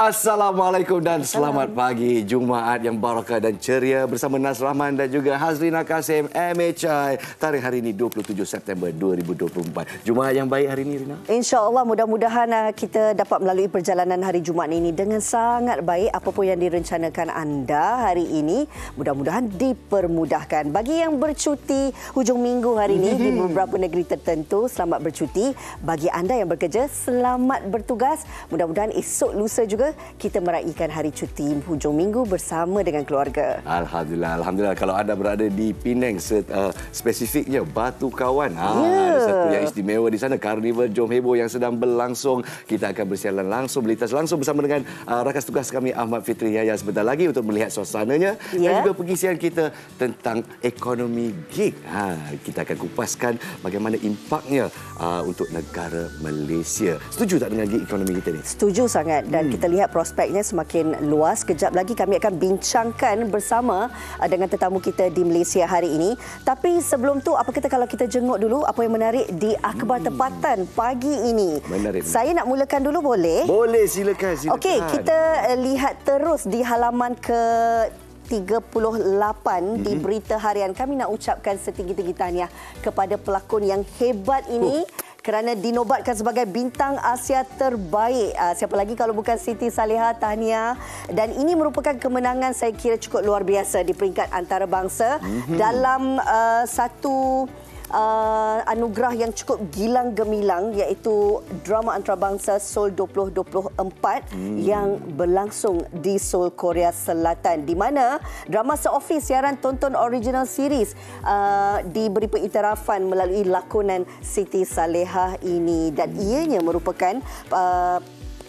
Assalamualaikum dan selamat pagi Jumaat yang barakah dan ceria bersama Nas Rahman dan juga Hazrina Kasim MHI tarikh hari ini 27 September 2024. Jumaat yang baik hari ini Rina. Insya-Allah mudah-mudahan eh, kita dapat melalui perjalanan hari Jumaat ini dengan sangat baik apa pun yang direncanakan anda hari ini mudah-mudahan dipermudahkan. Bagi yang bercuti hujung minggu hari ini di beberapa negeri tertentu selamat bercuti. Bagi anda yang bekerja selamat bertugas. Mudah-mudahan esok lusa juga kita meraihkan hari cuti hujung minggu bersama dengan keluarga. Alhamdulillah, alhamdulillah kalau anda berada di Pinang, uh, spesifiknya Batu Kawan. Ha, yeah. Ya. ada satu yang istimewa di sana Karnival Jom Hebo yang sedang berlangsung. Kita akan bersiaran langsung melintas langsung bersama dengan uh, rakan tugas kami Ahmad Fitri Yahya sebentar lagi untuk melihat suasananya yeah. dan ya. juga pengisian kita tentang ekonomi gig. Ha, kita akan kupaskan bagaimana impaknya uh, untuk negara Malaysia. Setuju tak dengan gig ekonomi kita ni? Setuju sangat dan hmm. kita lihat melihat prospeknya semakin luas. Kejap lagi kami akan bincangkan bersama uh, dengan tetamu kita di Malaysia hari ini. Tapi sebelum tu apa kata kalau kita jenguk dulu apa yang menarik di akhbar hmm. tempatan pagi ini. Menarik. Saya nak mulakan dulu boleh? Boleh, silakan. silakan. Okey, kita uh, lihat terus di halaman ke 38 hmm. di mm-hmm. berita harian. Kami nak ucapkan setinggi-tinggi tahniah kepada pelakon yang hebat ini. Huh. Oh kerana dinobatkan sebagai bintang Asia terbaik. Uh, siapa lagi kalau bukan Siti Saleha, Tania Dan ini merupakan kemenangan saya kira cukup luar biasa di peringkat antarabangsa mm-hmm. dalam uh, satu uh, anugerah yang cukup gilang gemilang iaitu drama antarabangsa Seoul 2024 hmm. yang berlangsung di Seoul Korea Selatan di mana drama seofis siaran tonton original series uh, diberi pengiktirafan melalui lakonan Siti Salehah ini dan ianya merupakan uh,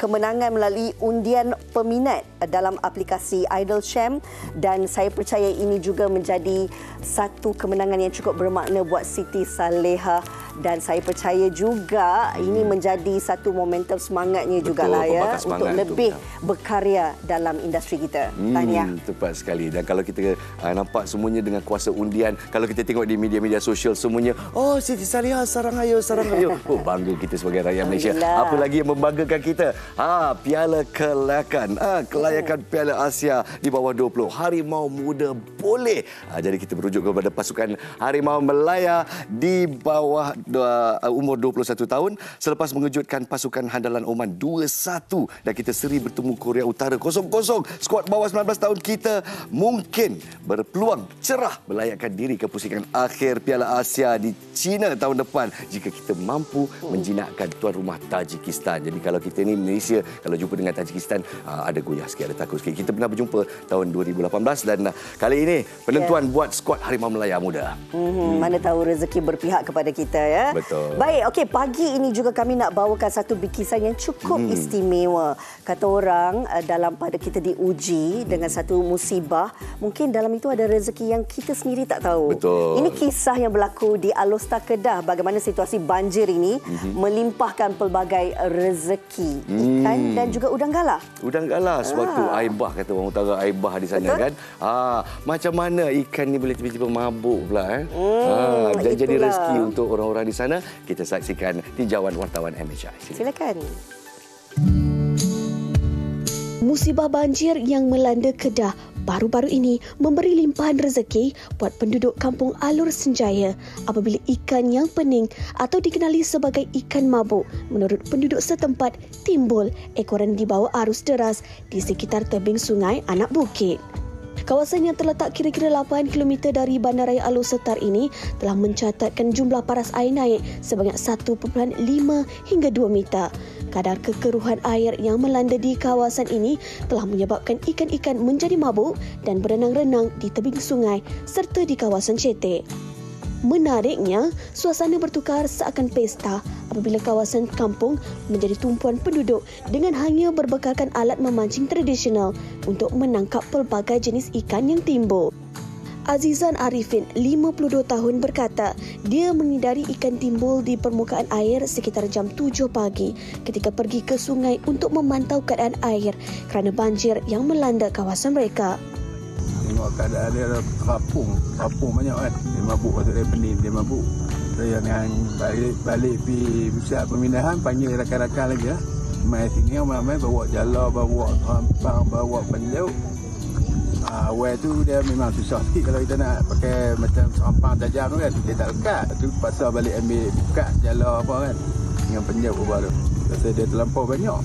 kemenangan melalui undian peminat dalam aplikasi Sham dan saya percaya ini juga menjadi satu kemenangan yang cukup bermakna buat Siti Saleha dan saya percaya juga hmm. ini menjadi satu momentum semangatnya juga lah ya untuk lebih berkarya dalam industri kita. Hmm, Tahniah. Tepat sekali. Dan kalau kita uh, nampak semuanya dengan kuasa undian, kalau kita tengok di media-media sosial semuanya, oh Siti Saliha sarang ayo sarang ayo. Oh bangga kita sebagai rakyat Malaysia. Apa lagi yang membanggakan kita? Ha Piala Kelayakan. Ha kelayakan hmm. Piala Asia di bawah 20. Harimau Muda boleh. Ha, jadi kita merujuk kepada pasukan Harimau Melaya di bawah uh, umur 21 tahun selepas mengejutkan pasukan handalan Oman 2-1 dan kita seri bertemu Korea Utara 0-0. Skuad bawah 19 tahun kita mungkin berpeluang cerah melayakkan diri ke pusingan akhir Piala Asia di China tahun depan jika kita mampu menjinakkan tuan rumah Tajikistan. Jadi kalau kita ni Malaysia kalau jumpa dengan Tajikistan uh, ada goyah sikit, ada takut sikit. Kita pernah berjumpa tahun 2018 dan uh, kali ini penentuan yeah. buat skuad Harimau Melaya Muda. mm Hmm. Mana tahu rezeki berpihak kepada kita ya. Betul. Baik, okey pagi ini juga kami nak bawakan satu bikisan yang cukup hmm. istimewa kata orang eh, dalam pada kita diuji dengan satu musibah mungkin dalam itu ada rezeki yang kita sendiri tak tahu Betul. ini kisah yang berlaku di Alosta Kedah bagaimana situasi banjir ini hmm melimpahkan pelbagai rezeki hmm. ikan mm. dan juga udang galah udang galah sewaktu ah. aibah kata orang utara aibah di sana Betul? kan ah macam mana ikan ni boleh tiba-tiba mabuk pula eh mm, ah jadi rezeki untuk orang-orang di sana kita saksikan tinjauan wartawan MHI silakan, silakan. Thank you. Musibah banjir yang melanda Kedah baru-baru ini memberi limpahan rezeki buat penduduk kampung Alur Senjaya apabila ikan yang pening atau dikenali sebagai ikan mabuk menurut penduduk setempat timbul ekoran di bawah arus deras di sekitar tebing sungai Anak Bukit. Kawasan yang terletak kira-kira 8 km dari Bandaraya Alor Setar ini telah mencatatkan jumlah paras air naik sebanyak 1.5 hingga 2 meter. Kadar kekeruhan air yang melanda di kawasan ini telah menyebabkan ikan-ikan menjadi mabuk dan berenang-renang di tebing sungai serta di kawasan cetek. Menariknya, suasana bertukar seakan pesta apabila kawasan kampung menjadi tumpuan penduduk dengan hanya berbekalkan alat memancing tradisional untuk menangkap pelbagai jenis ikan yang timbul. Azizan Arifin, 52 tahun berkata, dia mengindari ikan timbul di permukaan air sekitar jam 7 pagi ketika pergi ke sungai untuk memantau keadaan air kerana banjir yang melanda kawasan mereka tengok keadaan dia rapung rapung banyak kan dia mabuk waktu dia pening dia mabuk saya dengan balik balik pi pusat pemindahan panggil rakan-rakan lagi lah main sini ramai-ramai bawa jala bawa tampang bawa penjau Uh, ah, wear tu dia memang susah sikit kalau kita nak pakai macam sampah tajam tu kan dia tak lekat tu pasal balik ambil buka jala apa kan dengan penjauh baru rasa dia terlampau banyak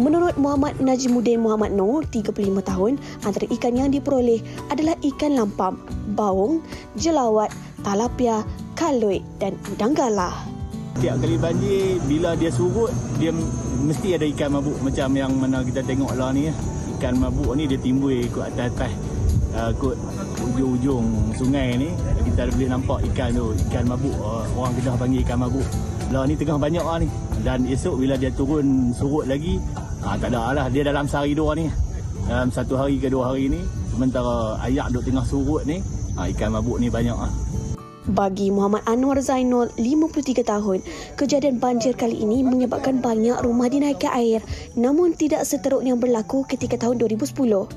Menurut Muhammad Najimuddin Muhammad Noor, 35 tahun, antara ikan yang diperoleh adalah ikan lampam, baung, jelawat, talapia, kaloi dan udang galah. Tiap kali banjir, bila dia surut, dia mesti ada ikan mabuk macam yang mana kita tengok lah ni. Ikan mabuk ni dia timbul ikut atas-atas uh, kot ujung-ujung sungai ni kita boleh nampak ikan tu ikan mabuk uh, orang kita panggil ikan mabuk lah ni tengah banyak lah ni dan esok bila dia turun surut lagi Ah, tak ada lah. Dia dalam sehari dua ni. Dalam satu hari ke dua hari ni. Sementara ayak duduk tengah surut ni. Ah, ikan mabuk ni banyak lah. Bagi Muhammad Anwar Zainul, 53 tahun, kejadian banjir kali ini menyebabkan banyak rumah dinaiki air namun tidak seteruk yang berlaku ketika tahun 2010.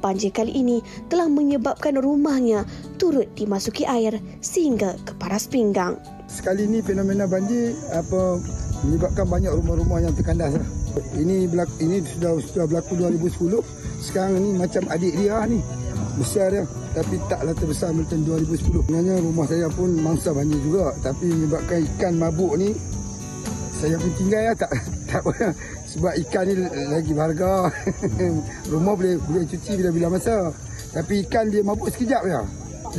Banjir kali ini telah menyebabkan rumahnya turut dimasuki air sehingga ke paras pinggang. Sekali ini fenomena banjir apa menyebabkan banyak rumah-rumah yang terkandas. Lah. Ini berlaku, ini sudah sudah berlaku 2010. Sekarang ni macam adik dia lah ni. Besar dia tapi taklah terbesar macam 2010. Sebenarnya rumah saya pun mangsa banjir juga tapi menyebabkan ikan mabuk ni saya pun tinggal ya tak tak sebab ikan ni lagi berharga. Rumah boleh boleh cuci bila-bila masa. Tapi ikan dia mabuk sekejap ya.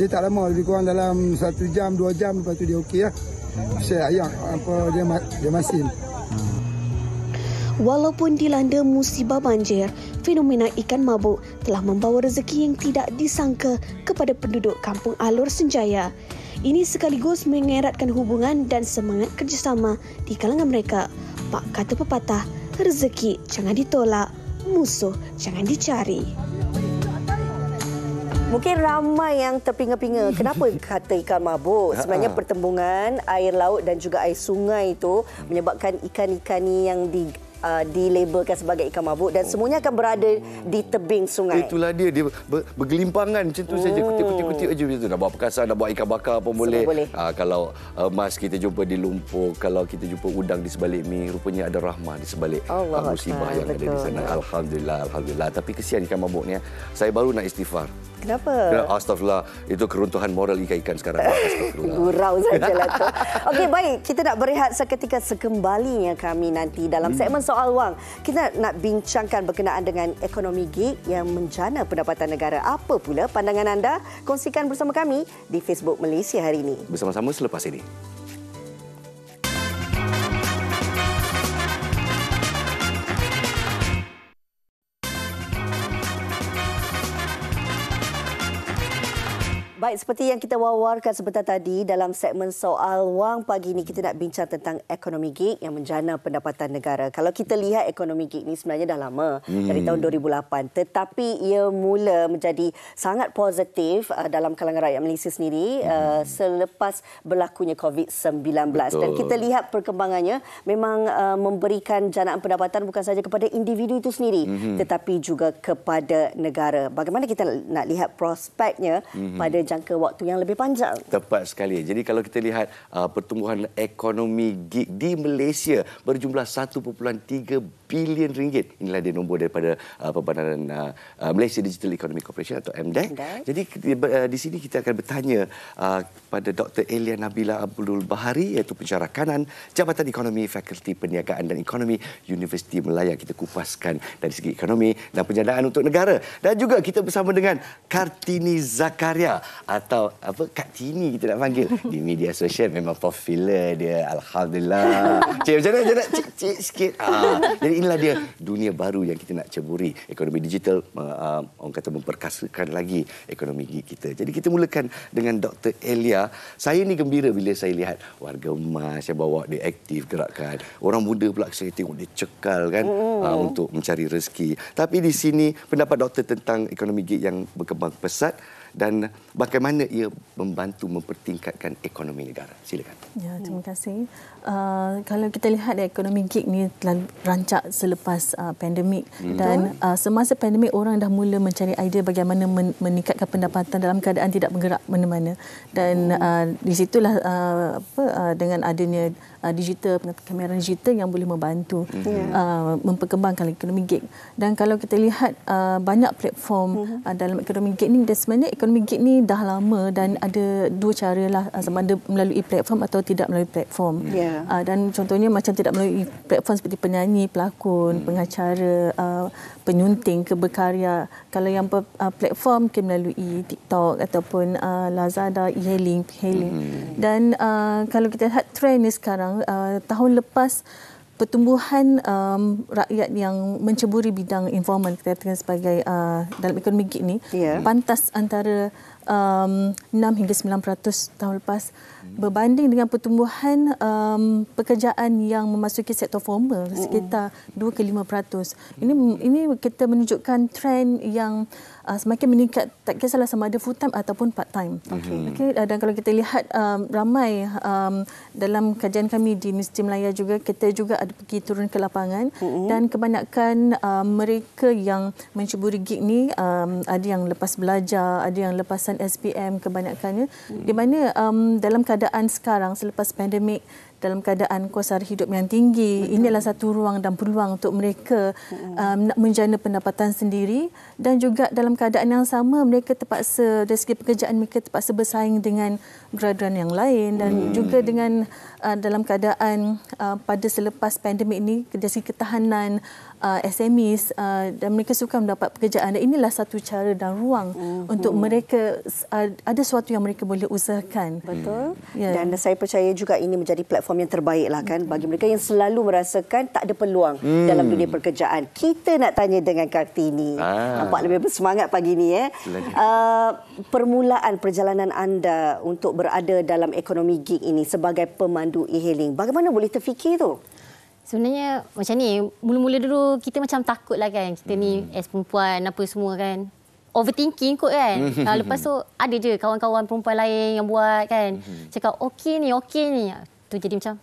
Dia tak lama lebih kurang dalam 1 jam 2 jam lepas tu dia okey ya lah. Saya ayah apa dia dia masin. Walaupun dilanda musibah banjir, fenomena ikan mabuk telah membawa rezeki yang tidak disangka kepada penduduk kampung Alur Senjaya. Ini sekaligus mengeratkan hubungan dan semangat kerjasama di kalangan mereka. Pak kata pepatah, rezeki jangan ditolak, musuh jangan dicari. Mungkin ramai yang terpinga-pinga. Kenapa kata ikan mabuk? Sebenarnya pertembungan air laut dan juga air sungai itu menyebabkan ikan-ikan ini yang di uh, dilabelkan sebagai ikan mabuk dan oh. semuanya akan berada di tebing sungai. Itulah dia dia ber, bergelimpangan macam tu saja oh. kutip-kutip-kutip aja begitu. Nak buat perkasa nak buat ikan bakar pun boleh. boleh. Ah, uh, kalau emas kita jumpa di lumpur, kalau kita jumpa udang di sebalik mi, rupanya ada rahmah di sebalik Allah musibah Allah. yang Betul. ada di sana. Alhamdulillah, alhamdulillah. Tapi kesian ikan mabuk ni. Saya baru nak istighfar. Kenapa? Astagfirullah, itu keruntuhan moral ikan-ikan sekarang. Gurau sajalah tu. Okey, baik. Kita nak berehat seketika sekembalinya kami nanti dalam hmm. segmen soal wang. Kita nak bincangkan berkenaan dengan ekonomi gig yang menjana pendapatan negara. Apa pula pandangan anda? Kongsikan bersama kami di Facebook Malaysia hari ini. Bersama-sama selepas ini. Baik, seperti yang kita wawarkan sebentar tadi dalam segmen soal wang pagi ini, kita nak bincang tentang ekonomi gig yang menjana pendapatan negara. Kalau kita lihat ekonomi gig ini sebenarnya dah lama, hmm. dari tahun 2008. Tetapi ia mula menjadi sangat positif uh, dalam kalangan rakyat Malaysia sendiri uh, hmm. selepas berlakunya COVID-19. Dan kita lihat perkembangannya memang uh, memberikan janaan pendapatan bukan saja kepada individu itu sendiri, hmm. tetapi juga kepada negara. Bagaimana kita nak lihat prospeknya hmm. pada jangka waktu yang lebih panjang. Tepat sekali. Jadi kalau kita lihat uh, pertumbuhan ekonomi gig di Malaysia berjumlah 1.3 bilion ringgit. Inilah dia nombor daripada uh, perbandaran uh, uh, Malaysia Digital Economy Corporation atau MDEC. E Jadi di, uh, di sini kita akan bertanya uh, kepada Dr. Elia Nabila Abdul Bahari iaitu pencerah kanan Jabatan Ekonomi Fakulti Perniagaan dan Ekonomi Universiti Melayu. Kita kupaskan dari segi ekonomi dan penjanaan untuk negara. Dan juga kita bersama dengan Kartini Zakaria atau apa Kak Tini kita nak panggil di media sosial memang popular dia alhamdulillah cik macam mana jangan cik, cik sikit ah. jadi inilah dia dunia baru yang kita nak ceburi ekonomi digital uh, orang kata memperkasakan lagi ekonomi kita jadi kita mulakan dengan Dr. Elia saya ni gembira bila saya lihat warga emas yang bawa dia aktif gerakkan orang muda pula saya tengok dia cekal kan uh, untuk mencari rezeki tapi di sini pendapat doktor tentang ekonomi gig yang berkembang pesat dan bagaimana ia membantu mempertingkatkan ekonomi negara. Silakan. Ya, terima kasih. Uh, kalau kita lihat ekonomi gig ni telah rancak selepas uh, pandemik hmm. dan uh, semasa pandemik orang dah mula mencari idea bagaimana men- meningkatkan pendapatan dalam keadaan tidak bergerak mana-mana dan hmm. uh, di situlah uh, apa uh, dengan adanya uh, digital kamera digital yang boleh membantu hmm. Ya. uh, memperkembangkan ekonomi gig. Dan kalau kita lihat uh, banyak platform hmm. uh, dalam ekonomi gig ni dia sebenarnya ekonomi gig ni dah lama dan ada dua cara lah ah, sama ada melalui platform atau tidak melalui platform. Yeah. Ya. Ya. dan contohnya macam tidak melalui platform seperti penyanyi, pelakon, hmm. pengacara, ah, penyunting, keberkarya. Kalau yang ah, platform ke melalui TikTok ataupun Lazada, e-hailing, e-hailing. Hmm. Dan kalau kita lihat trend ni sekarang, tahun lepas pertumbuhan um, rakyat yang menceburi bidang informal kita katakan sebagai uh, dalam ekonomi gig ni yeah. pantas antara um, 6 hingga 9% tahun lepas berbanding dengan pertumbuhan um, pekerjaan yang memasuki sektor formal sekitar 2 ke 5%. Ini ini kita menunjukkan trend yang uh, semakin meningkat tak kisahlah sama ada full time ataupun part time. Okay. Okay. Mm-hmm. Uh, dan kalau kita lihat um, ramai um, dalam kajian kami di Universiti Melayu juga kita juga ada pergi turun ke lapangan uh-huh. dan kebanyakan uh, mereka yang menceburi gig ni um, ada yang lepas belajar, ada yang lepasan SPM kebanyakannya uh-huh. di mana um, dalam keadaan sekarang selepas pandemik dalam keadaan kos kosar hidup yang tinggi. Betul. Inilah satu ruang dan peluang untuk mereka um, nak menjana pendapatan sendiri dan juga dalam keadaan yang sama mereka terpaksa dari segi pekerjaan mereka terpaksa bersaing dengan graduan yang lain dan hmm. juga dengan uh, dalam keadaan uh, pada selepas pandemik ini dari segi ketahanan uh, SMEs uh, dan mereka suka mendapat pekerjaan dan inilah satu cara dan ruang uh-huh. untuk mereka uh, ada sesuatu yang mereka boleh usahakan betul hmm. yeah. dan saya percaya juga ini menjadi platform yang terbaik lah kan bagi mereka yang selalu merasakan tak ada peluang hmm. dalam dunia pekerjaan kita nak tanya dengan Kartini ah. nampak lebih bersemangat pagi ni eh uh, permulaan perjalanan anda untuk berada dalam ekonomi gig ini sebagai pemandu e-hailing bagaimana boleh terfikir tu Sebenarnya macam ni, mula-mula dulu kita macam takut lah kan. Kita hmm. ni as perempuan apa semua kan. Overthinking kot kan. Hmm. Ah, lepas tu ada je kawan-kawan perempuan lain yang buat kan. Hmm. Cakap okey ni, okey ni. Ah, tu jadi macam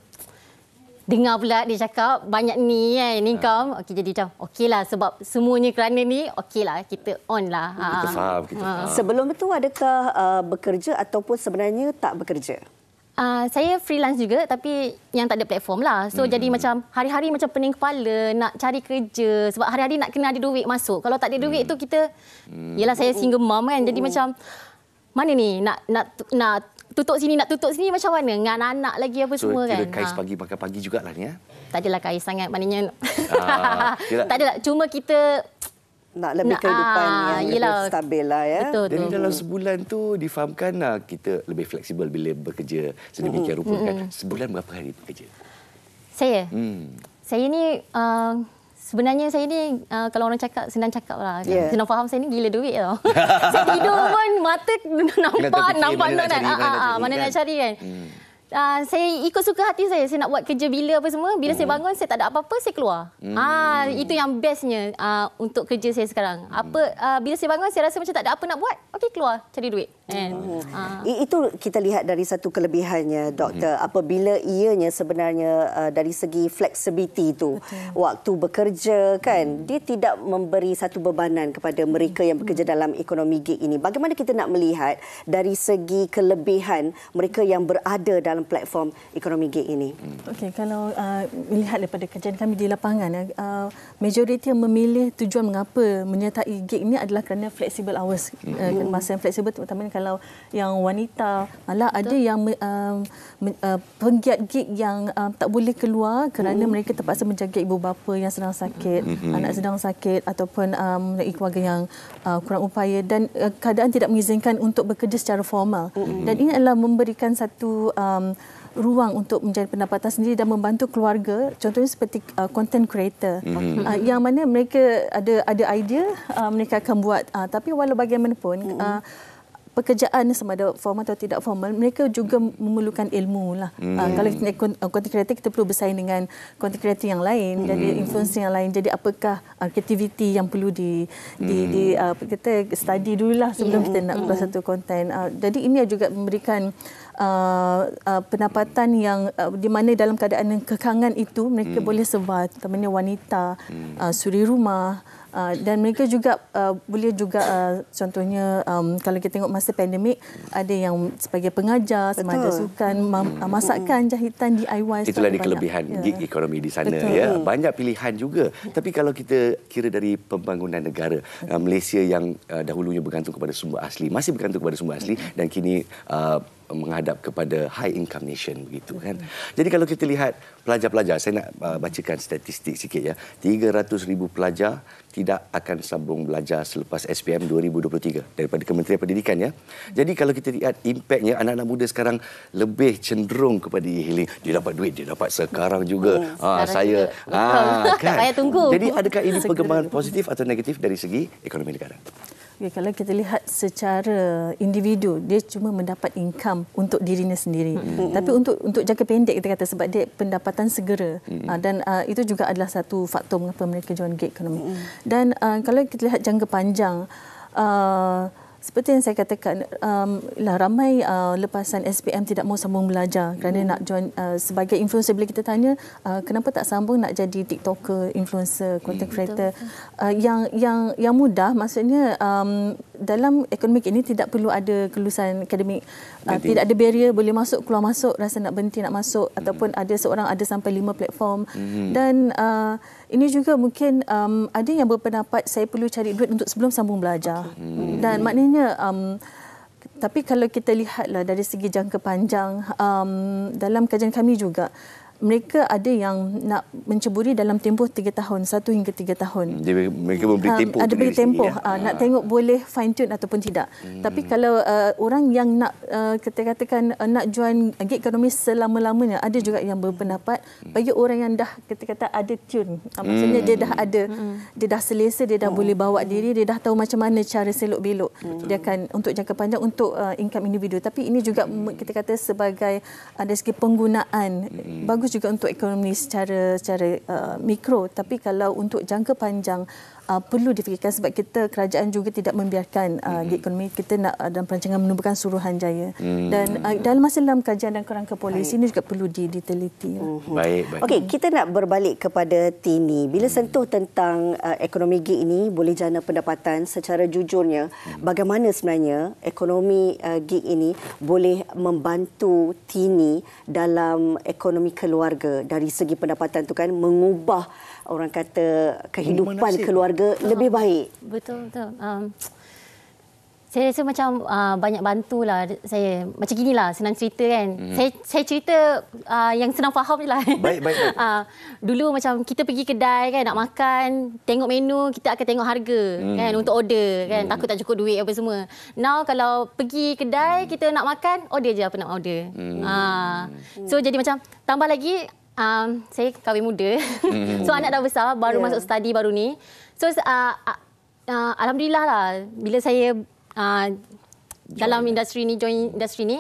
dengar pula dia cakap banyak ni kan income. Ah. Okey jadi macam lah. sebab semuanya kerana ni lah, kita on lah. Kita faham. Kita faham. Sebelum itu adakah uh, bekerja ataupun sebenarnya tak bekerja? uh, saya freelance juga tapi yang tak ada platform lah. So hmm. jadi macam hari-hari macam pening kepala nak cari kerja sebab hari-hari nak kena ada duit masuk. Kalau tak ada duit hmm. tu kita hmm. yalah saya hmm. single mom kan. Jadi oh. macam mana ni nak nak nak tutup sini nak tutup sini macam mana dengan anak-anak lagi apa so, semua kira kan. Kira kais ah. pagi pakai pagi jugalah ni ya. Tak adalah kais sangat maknanya. Ah, tak adalah cuma kita nak lebih nak, kehidupan aa, ah, yang yelah, lebih stabil lah ya. Betul, Jadi betul. dalam sebulan tu difahamkan lah kita lebih fleksibel bila bekerja sedemikian mm-hmm. rupa kan. Sebulan berapa hari bekerja? Saya? Hmm. Saya ni uh, sebenarnya saya ni uh, kalau orang cakap senang cakap lah. Yeah. Senang faham saya ni gila duit tau. saya tidur pun mata nampak, nampak mana nak cari kan. Hmm. Uh, saya ikut suka hati saya. Saya nak buat kerja bila apa semua. Bila hmm. saya bangun, saya tak ada apa-apa, saya keluar. Hmm. Uh, itu yang bestnya uh, untuk kerja saya sekarang. Apa uh, Bila saya bangun, saya rasa macam tak ada apa nak buat. Okey, keluar. Cari duit. Uh. Itu kita lihat dari satu kelebihannya, doktor. mm Apabila ianya sebenarnya uh, dari segi fleksibiliti itu, Betul. waktu bekerja kan, mm. dia tidak memberi satu bebanan kepada mereka yang bekerja mm. dalam ekonomi gig ini. Bagaimana kita nak melihat dari segi kelebihan mereka yang berada dalam platform ekonomi gig ini? Hmm. Okey, kalau uh, melihat daripada kerjaan kami di lapangan, uh, uh, majoriti yang memilih tujuan mengapa menyertai gig ini adalah kerana flexible hours. Mm. Uh, masa yang fleksibel, terutamanya kalau yang wanita malah Betul. ada yang um, uh, penggiat gig yang um, tak boleh keluar kerana mm. mereka terpaksa menjaga ibu bapa yang sedang sakit hmm anak sedang sakit ataupun um, keluarga yang uh, kurang upaya dan uh, keadaan tidak mengizinkan untuk bekerja secara formal hmm dan ini adalah memberikan satu um, ruang untuk mencari pendapatan sendiri dan membantu keluarga contohnya seperti uh, content creator mm-hmm. uh, yang mana mereka ada ada idea uh, mereka akan buat uh, tapi walau bagaimanapun mm-hmm. uh, pekerjaan ni sama ada formal atau tidak formal mereka juga memerlukan ilmu lah hmm. uh, kalau kita content creator kita perlu bersaing dengan konten kreatif yang lain hmm. jadi influencer yang lain jadi apakah uh, ah, kreativiti yang perlu di di, hmm. di uh, ah, kita study dulu lah sebelum yeah. kita nak hmm. buat hmm. satu konten. uh, jadi ini juga memberikan Uh, uh, pendapatan yang uh, di mana dalam keadaan kekangan itu mereka hmm. boleh sebar terutamanya wanita hmm. uh, suri rumah Uh, dan mereka juga uh, boleh juga uh, contohnya um, kalau kita tengok masa pandemik ada yang sebagai pengajar semasa sukan mm. Uh, masakan jahitan DIY itulah di kelebihan yeah. gig ekonomi di sana Betul. ya banyak pilihan juga tapi kalau kita kira dari pembangunan negara uh, Malaysia yang uh, dahulunya bergantung kepada sumber asli masih bergantung kepada sumber asli dan kini uh, menghadap kepada high income nation begitu kan. Jadi kalau kita lihat pelajar-pelajar saya nak uh, bacakan statistik sikit ya. 300,000 pelajar tidak akan sambung belajar selepas SPM 2023 daripada Kementerian Pendidikan ya. Jadi kalau kita lihat impaknya anak-anak muda sekarang lebih cenderung kepada e-hailing. Dia dapat duit, dia dapat sekarang juga. Hmm, sekarang saya juga. ha kan. Saya tunggu. Jadi adakah ini perkembangan positif atau negatif dari segi ekonomi negara? Ya, kalau kita lihat secara individu, dia cuma mendapat income untuk dirinya sendiri. Mm-hmm. Tapi untuk untuk jangka pendek kita kata sebab dia pendapatan segera mm-hmm. dan uh, itu juga adalah satu faktor mengapa mereka join gig ekonomi. Mm-hmm. Dan uh, kalau kita lihat jangka panjang. Uh, seperti yang saya katakan um, lah ramai uh, lepasan SPM tidak mahu sambung belajar kerana hmm. nak join uh, sebagai influencer bila kita tanya uh, kenapa tak sambung nak jadi TikToker influencer content hmm, creator hmm, uh, yang yang yang mudah maksudnya um, dalam ekonomi ini tidak perlu ada kelulusan akademik. Uh, tidak ada barrier boleh masuk keluar masuk rasa nak berhenti nak masuk hmm. ataupun ada seorang ada sampai lima platform hmm. dan uh, ini juga mungkin um, ada yang berpendapat saya perlu cari duit untuk sebelum sambung belajar. Okay. Hmm. Dan maknanya um, tapi kalau kita lihatlah dari segi jangka panjang um, dalam kajian kami juga mereka ada yang nak menceburi dalam tempoh tiga tahun, satu hingga tiga tahun. Jadi mereka memberi ha, tempoh. Uh, ada beri tempoh ya? uh, nak uh. tengok boleh fine tune ataupun tidak. Hmm. Tapi kalau uh, orang yang nak uh, katakan uh, nak join gig ekonomi selama-lamanya, ada juga yang berpendapat hmm. bagi orang yang dah kata-kata ada tune, uh, maksudnya hmm. dia dah hmm. ada hmm. hmm. dia dah selesa, dia dah oh. boleh bawa diri, dia dah tahu macam mana cara selok-belok. Hmm. Dia akan untuk jangka panjang untuk uh, income individu. Tapi ini juga hmm. kita kata sebagai ada uh, segi penggunaan. Hmm. Bagus bagus juga untuk ekonomi secara secara uh, mikro tapi kalau untuk jangka panjang uh, perlu difikirkan sebab kita kerajaan juga tidak membiarkan uh, hmm. di ekonomi kita nak uh, dalam perancangan menubuhkan Suruhanjaya hmm. dan uh, dalam masa dalam kajian dan kerangka polis baik. ini juga perlu diteliti. Uh-huh. Baik, baik. Okey, kita nak berbalik kepada Tini. Bila hmm. sentuh tentang uh, ekonomi gig ini boleh jana pendapatan secara jujurnya hmm. bagaimana sebenarnya ekonomi uh, gig ini boleh membantu Tini dalam ekonomi keluarga dari segi pendapatan tu kan mengubah orang kata kehidupan keluarga lebih baik. Betul betul. Um, saya rasa macam uh, banyak lah. saya macam gini lah senang cerita kan. Hmm. Saya saya cerita uh, yang senang faham lah. Baik baik. baik. Uh, dulu macam kita pergi kedai kan nak makan, tengok menu, kita akan tengok harga hmm. kan untuk order kan hmm. takut tak cukup duit apa semua. Now kalau pergi kedai hmm. kita nak makan, order je apa nak order. Hmm. Uh. So jadi macam tambah lagi um, saya kahwin muda. Hmm. so anak dah besar, baru yeah. masuk study baru ni. So uh, uh, uh, alhamdulillah lah bila saya uh, dalam lah. industri ni join industri ni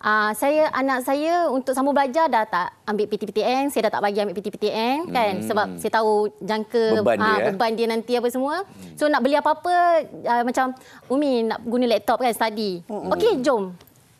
uh, saya anak saya untuk sambung belajar dah tak ambil PTPTN, saya dah tak bagi ambil PTPTN kan hmm. sebab saya tahu jangka beban, uh, dia, eh? beban dia nanti apa semua. Hmm. So nak beli apa-apa uh, macam Umi nak guna laptop kan study. Hmm. Okey, jom.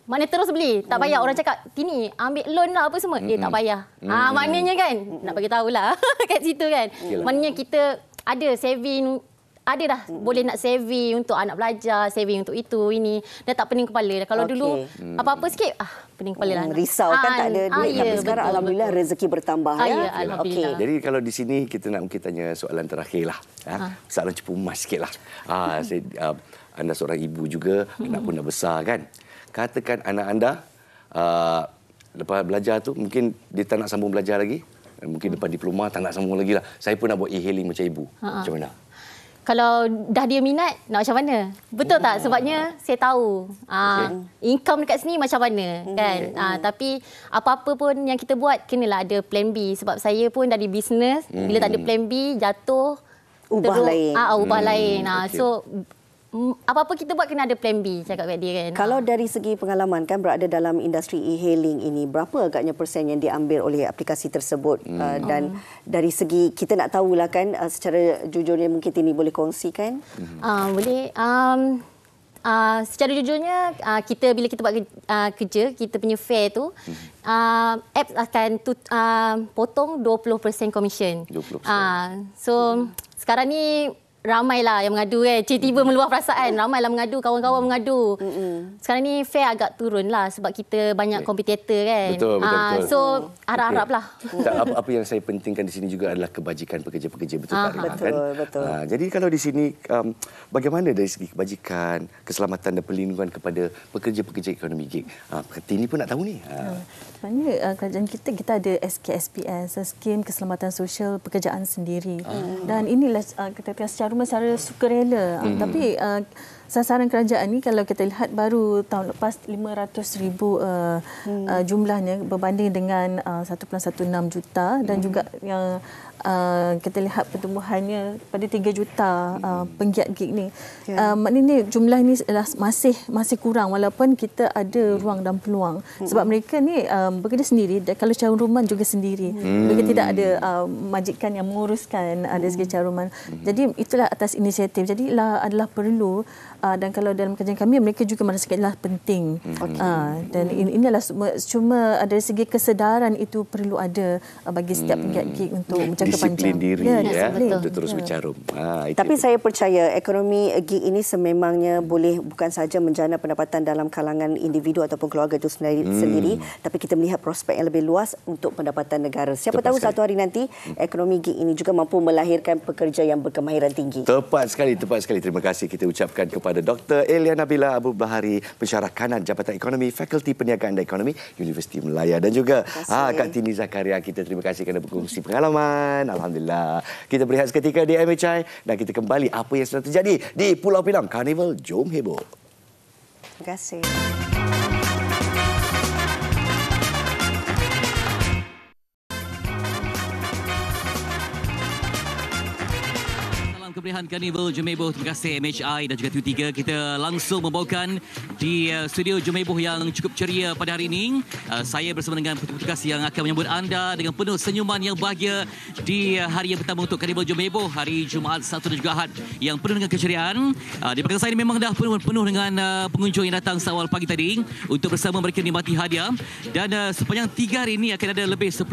Maknanya terus beli, tak payah orang cakap, "Tini, ambil loan lah apa semua." Mm-hmm. Eh, tak payah. Mm-hmm. Ha, maknanya kan, nak bagi tahu lah kat situ kan. Yalah. Maknanya kita ada saving ada dah mm-hmm. boleh nak saving untuk anak belajar, saving untuk itu ini. Dah tak pening kepala dah. Kalau okay. dulu mm. apa-apa sikit, ah pening kepala lah. mm, Risau kan ah, tak ada duit. Ah, ya, Tapi sekarang betul, alhamdulillah betul. rezeki bertambah ah, ya. ya alhamdulillah. Okay. Jadi kalau di sini kita nak mungkin tanya soalan terakhir lah. Ha? Ha. Soalan cepu sikit lah. Ha, saya, uh, anda seorang ibu juga, anak pun dah besar kan katakan anak anda uh, lepas belajar tu mungkin dia tak nak sambung belajar lagi mungkin lepas diploma tak nak sambung lagi lah saya pun nak buat e-hailing macam ibu Ha-ha. macam mana kalau dah dia minat nak macam mana betul tak oh. sebabnya saya tahu ah, okay. uh, income dekat sini macam mana mm kan okay. uh, ah, tapi apa-apa pun yang kita buat kenalah ada plan B sebab saya pun dari bisnes mm-hmm. bila tak ada hmm. plan B jatuh ubah teruk, lain ah uh, ubah hmm lain uh, ah, okay. so Hmm, apa-apa kita buat kena ada plan B cakap dia kan. Kalau dari segi pengalaman kan berada dalam industri e-hailing ini berapa agaknya persen yang diambil oleh aplikasi tersebut hmm. Uh, dan oh. dari segi kita nak tahulah kan uh, secara jujurnya mungkin ini boleh kongsikan? Hmm. Ah hmm. uh, boleh. Um uh, secara jujurnya uh, kita bila kita buat kerja, uh, kerja kita punya fare tu hmm. Uh, apps akan tut, uh, potong 20% komisen. 20%. Uh, so hmm. sekarang ni Ramai lah yang mengadu kan. Tiba-tiba meluah perasaan. Ramai Ramailah mengadu, kawan-kawan mengadu. Sekarang ni fair agak turun lah sebab kita banyak kompetitor kan. Betul, betul, ah, betul. So, harap-harap lah. Okay. Apa yang saya pentingkan di sini juga adalah kebajikan pekerja-pekerja. Betul tak? Ah, betul, kan? betul. Ah, jadi kalau di sini, um, bagaimana dari segi kebajikan, keselamatan dan perlindungan kepada pekerja-pekerja ekonomi gig? Uh, ini pun nak tahu ni. Uh. Sebenarnya uh, kerajaan kita, kita ada SKSPS, Skim Keselamatan Sosial Pekerjaan Sendiri. Uh. Dan inilah uh, kata-kata secara terutama secara sukarela. Ah, hmm. tapi uh, sasaran kerajaan ni kalau kita lihat baru tahun lepas 500 ribu uh, hmm. uh, jumlahnya berbanding dengan uh, 1.16 juta dan hmm. juga yang uh, Uh, kita lihat pertumbuhannya pada 3 juta uh, hmm. penggiat gig ni. Yeah. Uh, maknanya jumlah ni masih masih kurang walaupun kita ada hmm. ruang dan peluang. Hmm. Sebab mereka ni um, bekerja sendiri dan kalau cawan rumah juga sendiri. Hmm. Mereka tidak ada uh, majikan yang menguruskan uh, dari segi cawan rumah. Hmm. Jadi itulah atas inisiatif. Jadi adalah perlu uh, dan kalau dalam kajian kami mereka juga merasakanlah penting okay. Hmm. uh, dan in, inilah semua, cuma dari segi kesedaran itu perlu ada uh, bagi setiap hmm. penggiat gig untuk menjaga panjang disiplin diri ya, ya, disiplin. untuk terus ya. bercarum ha, itu tapi itu. saya percaya ekonomi gig ini sememangnya boleh bukan sahaja menjana pendapatan dalam kalangan individu ataupun keluarga itu sendiri, hmm. sendiri tapi kita melihat prospek yang lebih luas untuk pendapatan negara siapa tepat tahu sekali. satu hari nanti ekonomi gig ini juga mampu melahirkan pekerja yang berkemahiran tinggi tepat sekali tepat sekali terima kasih kita ucapkan kepada kepada Dr. Elia Nabila Abu Bahari, pensyarah kanan Jabatan Ekonomi, Fakulti Perniagaan dan Ekonomi, Universiti Melayu dan juga ah, Kak Tini Zakaria. Kita terima kasih kerana berkongsi pengalaman. Alhamdulillah. Kita berehat seketika di MHI dan kita kembali apa yang sedang terjadi di Pulau Pinang, Carnival Jom Hebo. Terima kasih. Pilihan Carnival Jumeboh. Terima kasih MHI dan juga TU3. Kita langsung membawakan di uh, studio Jumeboh yang cukup ceria pada hari ini. Uh, saya bersama dengan petugas yang akan menyambut anda dengan penuh senyuman yang bahagia di uh, hari yang pertama untuk Carnival Jumeboh. Hari Jumaat, Satu dan juga Ahad yang penuh dengan keceriaan. di belakang saya ini memang dah penuh, penuh dengan pengunjung yang datang seawal pagi tadi untuk bersama mereka menikmati hadiah. Dan sepanjang tiga hari ini akan ada lebih 10,000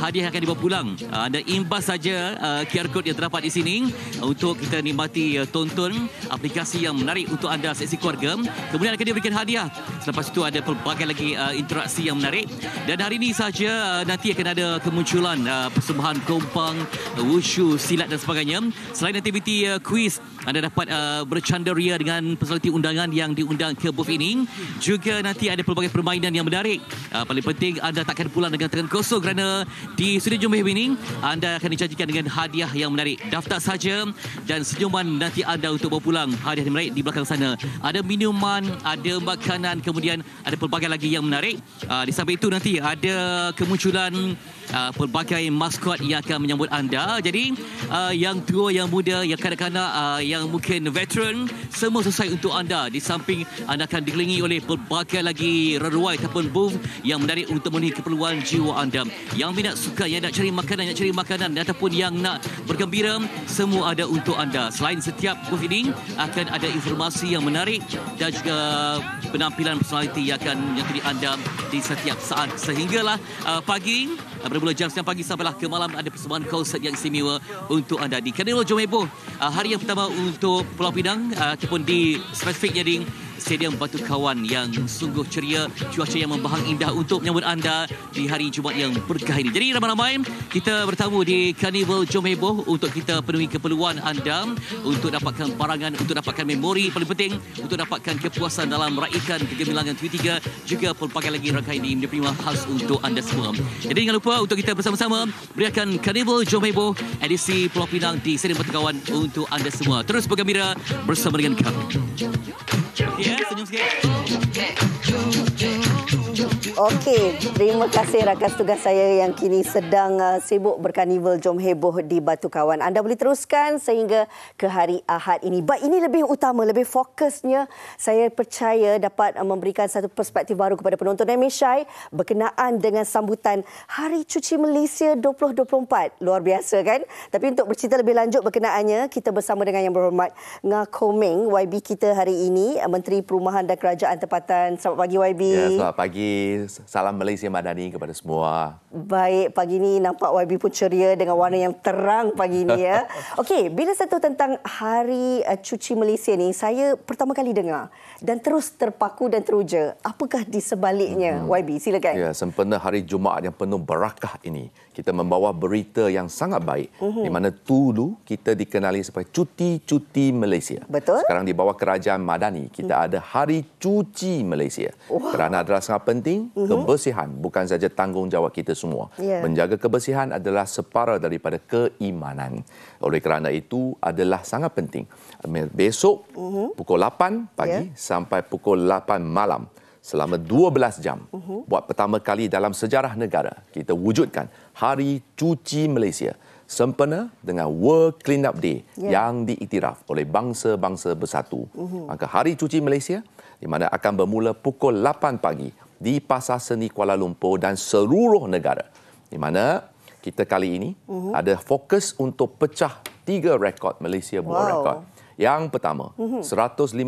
hadiah yang akan dibawa pulang. Uh, anda imbas saja QR code yang terdapat di sini untuk kita nikmati uh, tonton aplikasi yang menarik untuk anda seksi keluarga. Kemudian akan diberikan hadiah. Selepas itu ada pelbagai lagi uh, interaksi yang menarik. Dan hari ini sahaja uh, nanti akan ada kemunculan uh, persembahan kompang, uh, wushu, silat dan sebagainya. Selain aktiviti uh, kuis, anda dapat uh, bercandaria dengan peserta undangan yang diundang ke booth ini. Juga nanti ada pelbagai permainan yang menarik. Uh, paling penting anda takkan pulang dengan tangan kosong kerana di studio Jumbo ini anda akan dijanjikan dengan hadiah yang menarik. Daftar sahaja Stadium dan senyuman nanti anda untuk berpulang hari-hari menarik di belakang sana. Ada minuman, ada makanan, kemudian ada pelbagai lagi yang menarik. Ah, di samping itu nanti ada kemunculan ah, pelbagai maskot yang akan menyambut anda. Jadi ah, yang tua, yang muda, yang kanak-kanak, yang mungkin veteran, semua selesai untuk anda. Di samping anda akan dikelilingi oleh pelbagai lagi reruai ataupun boom yang menarik untuk memenuhi keperluan jiwa anda. Yang minat suka, yang nak cari makanan, yang nak cari makanan ataupun yang nak bergembira, semua ada ada untuk anda. Selain setiap booth ini, akan ada informasi yang menarik dan juga penampilan personaliti yang akan menyertai anda di setiap saat. Sehinggalah uh, pagi, uh, bermula jam 9 pagi sampailah ke malam, ada persembahan konsert yang istimewa untuk anda di Kedilo Jomebo. Uh, hari yang pertama untuk Pulau Pinang uh, ataupun di spesifiknya di Stadium Batu Kawan yang sungguh ceria cuaca yang membahang indah untuk menyambut anda di hari Jumaat yang berkah ini. Jadi ramai-ramai kita bertemu di Carnival Jomebo untuk kita penuhi keperluan anda untuk dapatkan barangan, untuk dapatkan memori paling penting untuk dapatkan kepuasan dalam meraihkan kegemilangan 23 juga pelbagai lagi rangkaian ini menjadi prima khas untuk anda semua. Jadi jangan lupa untuk kita bersama-sama beriakan Carnival Jomebo edisi Pulau Pinang di Stadium Batu Kawan untuk anda semua. Terus bergembira bersama dengan kami. Yeah, the new Okey, terima kasih rakan tugas saya yang kini sedang uh, sibuk berkarnival Jom Heboh di Batu Kawan. Anda boleh teruskan sehingga ke hari Ahad ini. Baik, ini lebih utama, lebih fokusnya saya percaya dapat uh, memberikan satu perspektif baru kepada penonton dan Mishai berkenaan dengan sambutan Hari Cuci Malaysia 2024. Luar biasa kan? Tapi untuk bercerita lebih lanjut berkenaannya, kita bersama dengan yang berhormat Nga Komeng, YB kita hari ini, Menteri Perumahan dan Kerajaan Tempatan. Selamat pagi YB. Ya, selamat pagi salam Malaysia Madani kepada semua. Baik, pagi ini nampak YB pun ceria dengan warna yang terang pagi ini. Ya. Okey, bila satu tentang Hari eh, Cuci Malaysia ni, saya pertama kali dengar dan terus terpaku dan teruja. Apakah di sebaliknya, hmm. YB? Silakan. Ya, sempena hari Jumaat yang penuh berakah ini kita membawa berita yang sangat baik uhum. di mana dulu kita dikenali sebagai cuti-cuti Malaysia. Betul. Sekarang di bawah kerajaan Madani kita uhum. ada hari cuci Malaysia. Wow. Kerana adalah sangat penting uhum. kebersihan bukan saja tanggungjawab kita semua. Yeah. Menjaga kebersihan adalah separa daripada keimanan. Oleh kerana itu adalah sangat penting. Besok uhum. pukul 8 pagi yeah. sampai pukul 8 malam selama 12 jam uhum. buat pertama kali dalam sejarah negara kita wujudkan Hari Cuci Malaysia sempena dengan World Cleanup Day yeah. yang diiktiraf oleh bangsa-bangsa bersatu. Uh-huh. Maka Hari Cuci Malaysia di mana akan bermula pukul 8 pagi di Pasar Seni Kuala Lumpur dan seluruh negara. Di mana kita kali ini uh-huh. ada fokus untuk pecah tiga rekod Malaysia buat wow. rekod. Yang pertama, uh-huh. 156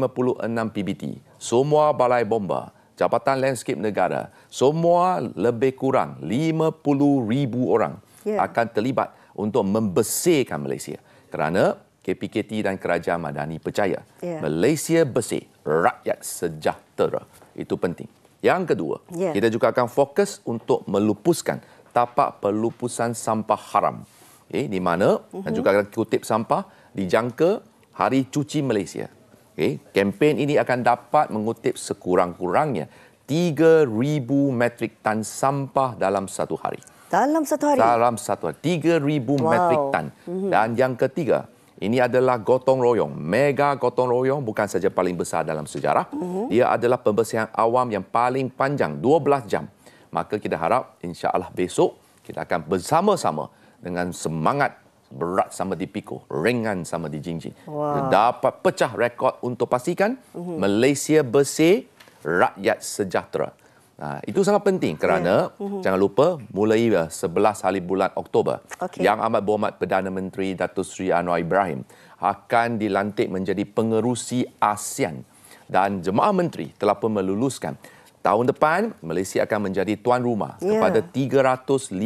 PBT, semua balai bomba Jabatan Landscape Negara, semua lebih kurang 50 ribu orang yeah. akan terlibat untuk membersihkan Malaysia. Kerana KPKT dan Kerajaan Madani percaya yeah. Malaysia bersih, rakyat sejahtera. Itu penting. Yang kedua, yeah. kita juga akan fokus untuk melupuskan tapak pelupusan sampah haram. Okay, eh, di mana, mm-hmm. dan mhm. juga kutip sampah, dijangka hari cuci Malaysia. Okay. Kempen ini akan dapat mengutip sekurang-kurangnya 3,000 metrik tan sampah dalam satu hari. Dalam satu hari? Dalam satu hari. 3,000 wow. metrik tan. Mhm. Dan yang ketiga, ini adalah gotong royong. Mega gotong royong bukan saja paling besar dalam sejarah. Uh-huh. Dia adalah pembersihan awam yang paling panjang, 12 jam. Maka kita harap insya Allah besok kita akan bersama-sama dengan semangat berat sama di dipikul, ringan sama dijinjing. Wow. Dapat pecah rekod untuk pastikan uh-huh. Malaysia bersih, rakyat sejahtera. Nah, ha, itu sangat penting kerana yeah. Mhm. uh-huh. jangan lupa mulai 11 uh, hari bulan Oktober okay. yang amat berhormat Perdana Menteri Datuk Seri Anwar Ibrahim akan dilantik menjadi pengerusi ASEAN dan jemaah menteri telah pun meluluskan tahun depan Malaysia akan menjadi tuan rumah yeah. kepada 357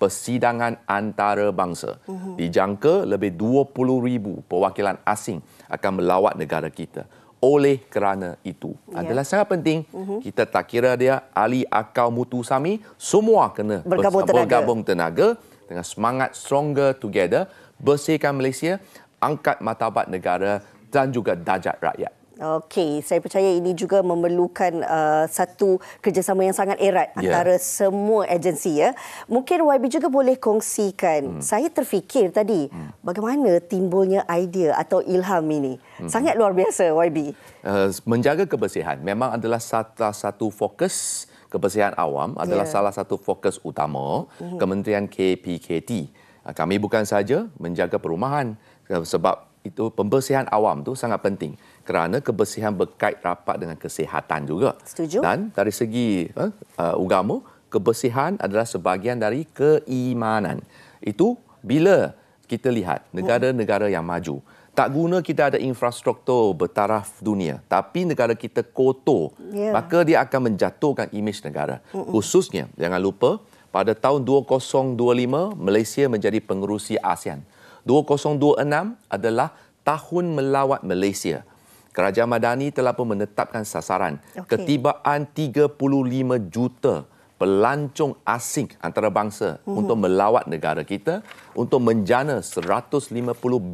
persidangan antarabangsa. Uhuh. Dijangka lebih 20,000 perwakilan asing akan melawat negara kita. Oleh kerana itu, ya. adalah sangat penting uh-huh. kita tak kira dia ahli akau mutu sami, semua kena bergabung, bers- tenaga. bergabung tenaga dengan semangat stronger together, bersihkan Malaysia, angkat martabat negara dan juga dajat rakyat. Okey, saya percaya ini juga memerlukan uh, satu kerjasama yang sangat erat yeah. antara semua agensi ya. Mungkin YB juga boleh kongsikan. Hmm. Saya terfikir tadi hmm. bagaimana timbulnya idea atau ilham ini. Hmm. Sangat luar biasa YB. Uh, menjaga kebersihan memang adalah satu satu fokus kebersihan awam adalah yeah. salah satu fokus utama hmm. Kementerian KPKT. Uh, kami bukan saja menjaga perumahan uh, sebab itu pembersihan awam tu sangat penting kerana kebersihan berkait rapat dengan kesihatan juga. Setuju. Dan dari segi agama, uh, uh, kebersihan adalah sebahagian dari keimanan. Itu bila kita lihat negara-negara yang maju. Tak guna kita ada infrastruktur bertaraf dunia, tapi negara kita kotor, yeah. maka dia akan menjatuhkan imej negara. Khususnya, jangan lupa, pada tahun 2025, Malaysia menjadi pengerusi ASEAN. 2026 adalah tahun melawat Malaysia. Kerajaan Madani telah pun menetapkan sasaran okay. ketibaan 35 juta pelancong asing antarabangsa uh-huh. untuk melawat negara kita untuk menjana 150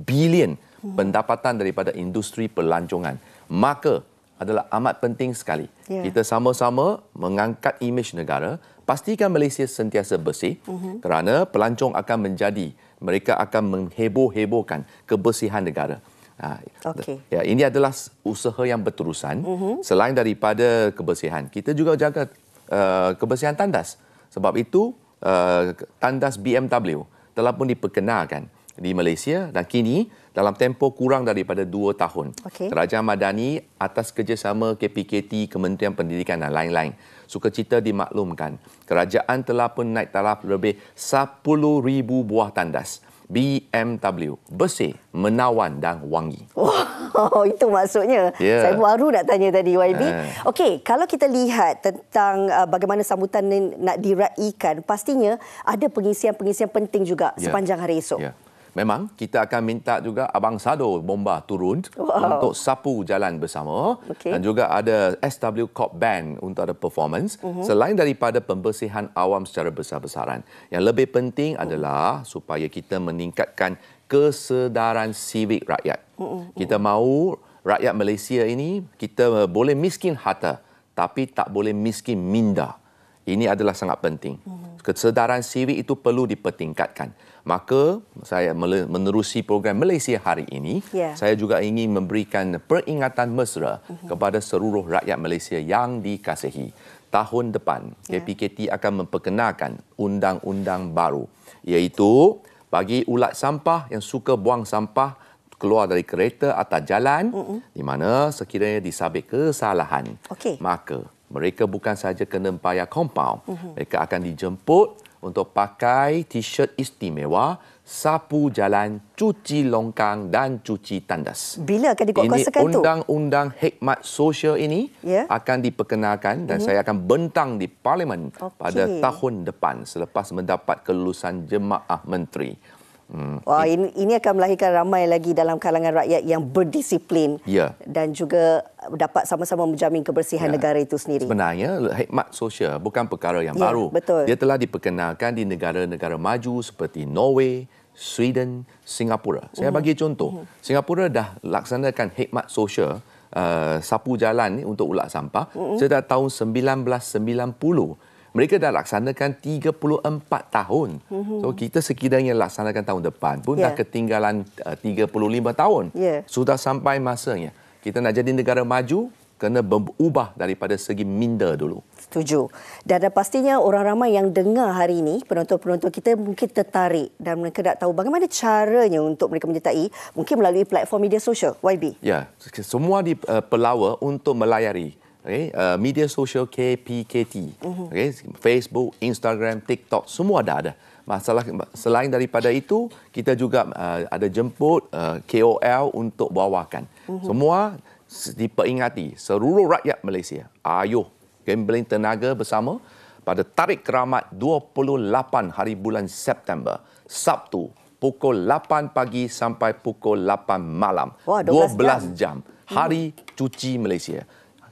bilion uh-huh. pendapatan daripada industri pelancongan. Maka adalah amat penting sekali. Yeah. Kita sama-sama mengangkat imej negara, pastikan Malaysia sentiasa bersih uh-huh. kerana pelancong akan menjadi mereka akan menghebo hebohkan kebersihan negara. Ha, okay. Ya, ini adalah usaha yang berterusan. Mm-hmm. Selain daripada kebersihan, kita juga jaga uh, kebersihan tandas. Sebab itu uh, tandas BMW telah pun diperkenalkan di Malaysia dan kini dalam tempoh kurang daripada 2 tahun. Okay. Kerajaan Madani atas kerjasama KPKT, Kementerian Pendidikan dan lain-lain. suka cita dimaklumkan, kerajaan telah pun naik taraf lebih 10,000 buah tandas. BMW. Bersih, menawan dan wangi. Oh, itu maksudnya. Yeah. Saya baru nak tanya tadi YB. Uh. Ya. Okey, kalau kita lihat tentang uh, bagaimana sambutan nak diraihkan, pastinya ada pengisian-pengisian penting juga yeah. sepanjang hari esok. Yeah. Memang kita akan minta juga Abang Sado bomba turun wow. untuk sapu jalan bersama okay. dan juga ada SW Corp Band untuk ada performance. Uh-huh. Selain daripada pembersihan awam secara besar-besaran, yang lebih penting mhm. adalah uh-huh. supaya kita meningkatkan kesedaran sivik rakyat. Uh-huh. Kita mahu rakyat Malaysia ini kita boleh miskin harta tapi tak boleh miskin minda. Ini adalah sangat penting. Kesedaran sivik itu perlu dipertingkatkan maka saya menerusi program Malaysia hari ini yeah. saya juga ingin memberikan peringatan mesra mm-hmm. kepada seluruh rakyat Malaysia yang dikasihi tahun depan yeah. KPKT akan memperkenalkan undang-undang baru iaitu bagi ulat sampah yang suka buang sampah keluar dari kereta atau jalan mm-hmm. di mana sekiranya disabit kesalahan okay. maka mereka bukan saja kena bayar compound mhm. mereka akan dijemput untuk pakai t-shirt istimewa, sapu jalan, cuci longkang dan cuci tandas. Bila akan dibuat kuasakan itu? Undang-undang hikmat sosial ini yeah. akan diperkenalkan dan mm-hmm. saya akan bentang di parlimen okay. pada tahun depan selepas mendapat kelulusan jemaah menteri. Hmm. Wah, ini, ini akan melahirkan ramai lagi dalam kalangan rakyat yang berdisiplin ya. dan juga dapat sama-sama menjamin kebersihan ya. negara itu sendiri. Sebenarnya, hikmat sosial bukan perkara yang ya, baru. Betul. Dia telah diperkenalkan di negara-negara maju seperti Norway, Sweden, Singapura. Saya hmm. bagi contoh, hmm. Singapura dah laksanakan hikmat sosial uh, sapu jalan untuk ulat sampah hmm. sejak tahun 1990 mereka dah laksanakan 34 tahun. Mm-hmm. So kita sekiranya laksanakan tahun depan pun yeah. dah ketinggalan eh, uh, 35 tahun. Yeah. Sudah sampai masanya. Kita nak jadi negara maju kena berubah daripada segi minda dulu. Setuju. Dan ada pastinya orang ramai yang dengar hari ini, penonton-penonton kita mungkin tertarik dan mereka nak tahu bagaimana caranya untuk mereka menyertai mungkin melalui platform media sosial, YB. Ya, semua di uh, Pelawa untuk melayari okay, uh, media sosial KPKT. Uh-huh. Mhm. Okay, Facebook, Instagram, TikTok, semua ada ada. Masalah selain daripada itu, kita juga uh, ada jemput uh, KOL untuk bawakan. Uh-huh. Semua diperingati seluruh rakyat Malaysia. Ayo, gambling tenaga bersama pada tarik keramat 28 hari bulan September, Sabtu, pukul 8 pagi sampai pukul 8 malam. Wah, 12, 12 jam. jam. Hari hmm. cuci Malaysia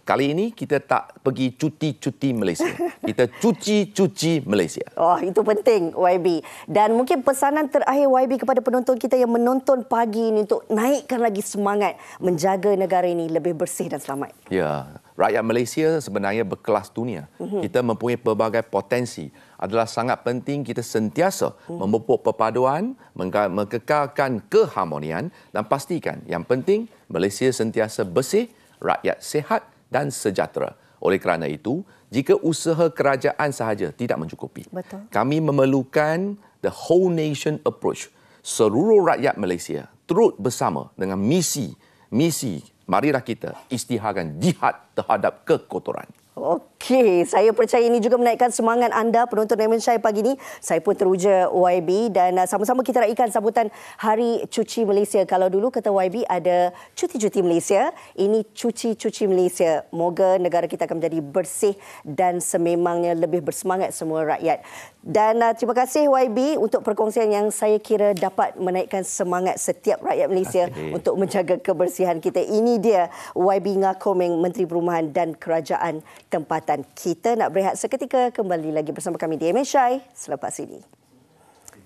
kali ini kita tak pergi cuti-cuti Malaysia. Kita cuci-cuci Malaysia. Oh, itu penting YB. Dan mungkin pesanan terakhir YB kepada penonton kita yang menonton pagi ini untuk naikkan lagi semangat menjaga negara ini lebih bersih dan selamat. Ya, rakyat Malaysia sebenarnya berkelas dunia. Mm-hmm. Kita mempunyai pelbagai potensi. Adalah sangat penting kita sentiasa mm-hmm. memupuk perpaduan, mengekalkan keharmonian dan pastikan yang penting Malaysia sentiasa bersih, rakyat sehat dan sejahtera. Oleh kerana itu, jika usaha kerajaan sahaja tidak mencukupi, Betul. kami memerlukan the whole nation approach. Seluruh rakyat Malaysia turut bersama dengan misi, misi marilah kita istiharkan jihad terhadap kekotoran. Okey, saya percaya ini juga menaikkan semangat anda penonton Raymond Shai pagi ini. Saya pun teruja YB dan uh, sama-sama kita raikan sambutan Hari Cuci Malaysia. Kalau dulu kata YB ada cuti-cuti Malaysia, ini cuci-cuci Malaysia. Moga negara kita akan menjadi bersih dan sememangnya lebih bersemangat semua rakyat. Dan uh, terima kasih YB untuk perkongsian yang saya kira dapat menaikkan semangat setiap rakyat Malaysia okay. untuk menjaga kebersihan kita. Ini dia YB Ngakoming, Menteri Perumahan dan Kerajaan tempatan. Kita nak berehat seketika. Kembali lagi bersama kami di MHI selepas ini.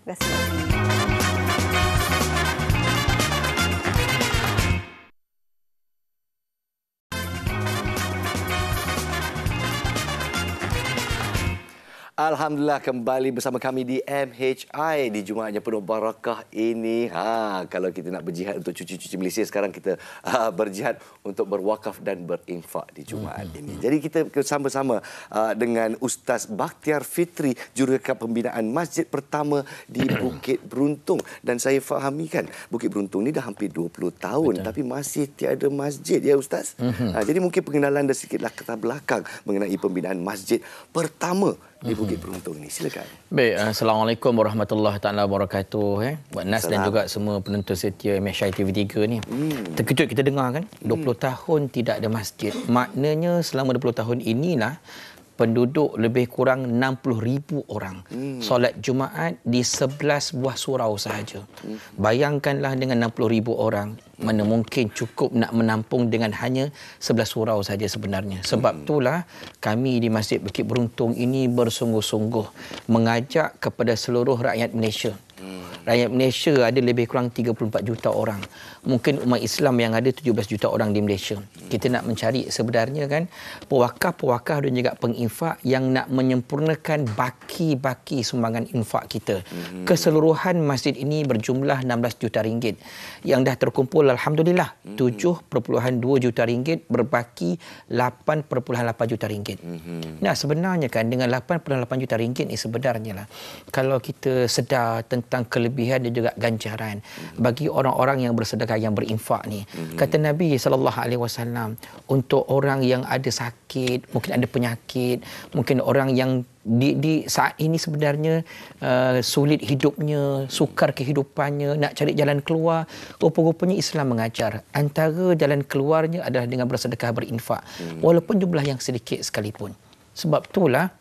Terima kasih. Alhamdulillah kembali bersama kami di MHI di Jumaatnya penuh barakah ini. Ha, kalau kita nak berjihad untuk cuci-cuci Malaysia sekarang kita ha, berjihad untuk berwakaf dan berinfak di Jumaat hmm. ini. Hmm. Jadi kita bersama-sama ha, dengan Ustaz Baktiar Fitri jurukap pembinaan masjid pertama di Bukit Beruntung dan saya fahami kan Bukit Beruntung ni dah hampir 20 tahun Betul. tapi masih tiada masjid ya Ustaz. Hmm. hmm. Ha, jadi mungkin pengenalan dah sikitlah kata belakang mengenai pembinaan masjid pertama di Bukit Beruntung ini. Silakan. Baik, eh, Assalamualaikum warahmatullahi taala wabarakatuh eh. Buat Nas dan juga semua penonton setia MSY TV3 ni. Hmm. Terkejut kita dengar kan? 20 hmm. tahun tidak ada masjid. Maknanya selama 20 tahun inilah penduduk lebih kurang 60,000 orang. Hmm. Solat Jumaat di 11 buah surau sahaja. Hmm. Bayangkanlah dengan 60,000 orang, mana mungkin cukup nak menampung dengan hanya 11 surau saja sebenarnya. Sebab hmm. itulah kami di Masjid Bukit Beruntung ini bersungguh-sungguh mengajak kepada seluruh rakyat Malaysia Hmm. Rakyat Malaysia ada lebih kurang 34 juta orang. Mungkin umat Islam yang ada 17 juta orang di Malaysia. Hmm. Kita nak mencari sebenarnya kan pewakaf-pewakaf dan juga penginfak yang nak menyempurnakan baki-baki sumbangan infak kita. Hmm. Keseluruhan masjid ini berjumlah 16 juta ringgit yang dah terkumpul alhamdulillah hmm. 7.2 juta ringgit berbaki 8.8 juta ringgit. Hmm. Nah sebenarnya kan dengan 8.8 juta ringgit ni sebenarnya lah kalau kita sedar tentang tentang kelebihan dan juga ganjaran hmm. bagi orang-orang yang bersedekah yang berinfak ni. Hmm. Kata Nabi sallallahu alaihi wasallam untuk orang yang ada sakit, mungkin ada penyakit, mungkin orang yang di, di saat ini sebenarnya uh, sulit hidupnya, sukar kehidupannya, nak cari jalan keluar. Rupa-rupanya Islam mengajar antara jalan keluarnya adalah dengan bersedekah berinfak. Hmm. Walaupun jumlah yang sedikit sekalipun. Sebab itulah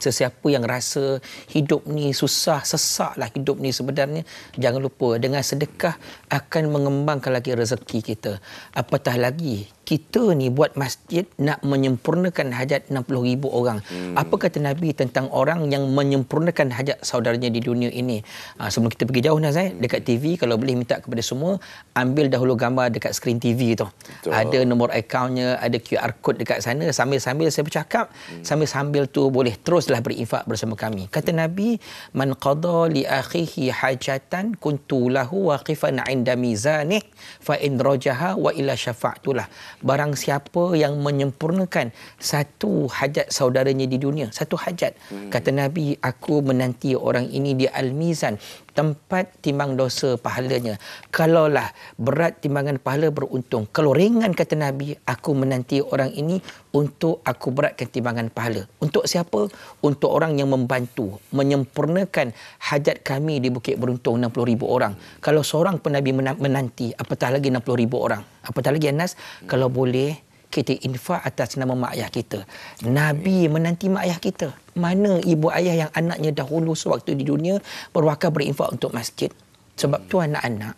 sesiapa yang rasa hidup ni susah, sesaklah hidup ni sebenarnya, jangan lupa dengan sedekah akan mengembangkan lagi rezeki kita. Apatah lagi kita ni buat masjid nak menyempurnakan hajat 60 ribu orang. Hmm. Apa kata Nabi tentang orang yang menyempurnakan hajat saudaranya di dunia ini? Ha, sebelum kita pergi jauh Nazai, hmm. dekat TV kalau boleh minta kepada semua ambil dahulu gambar dekat skrin TV tu. Betul. Ada nombor akaunnya, ada QR code dekat sana sambil-sambil saya bercakap, hmm. sambil-sambil tu boleh teruslah berinfak bersama kami. Kata Nabi, man qada li akhihi hajatan kuntulahu waqifan 'inda mizanih fa in wa ila syafa'tulah barang siapa yang menyempurnakan satu hajat saudaranya di dunia satu hajat hmm. kata nabi aku menanti orang ini di al-mizan tempat timbang dosa pahalanya. Kalaulah berat timbangan pahala beruntung. Kalau ringan kata Nabi, aku menanti orang ini untuk aku beratkan timbangan pahala. Untuk siapa? Untuk orang yang membantu, menyempurnakan hajat kami di Bukit Beruntung ribu orang. Kalau seorang pun Nabi menanti, apatah lagi ribu orang. Apatah lagi Anas, kalau boleh kita infak atas nama mak ayah kita. Nabi menanti mak ayah kita. Mana ibu ayah yang anaknya dahulu sewaktu di dunia berwakaf berinfak untuk masjid. Sebab hmm. tu anak-anak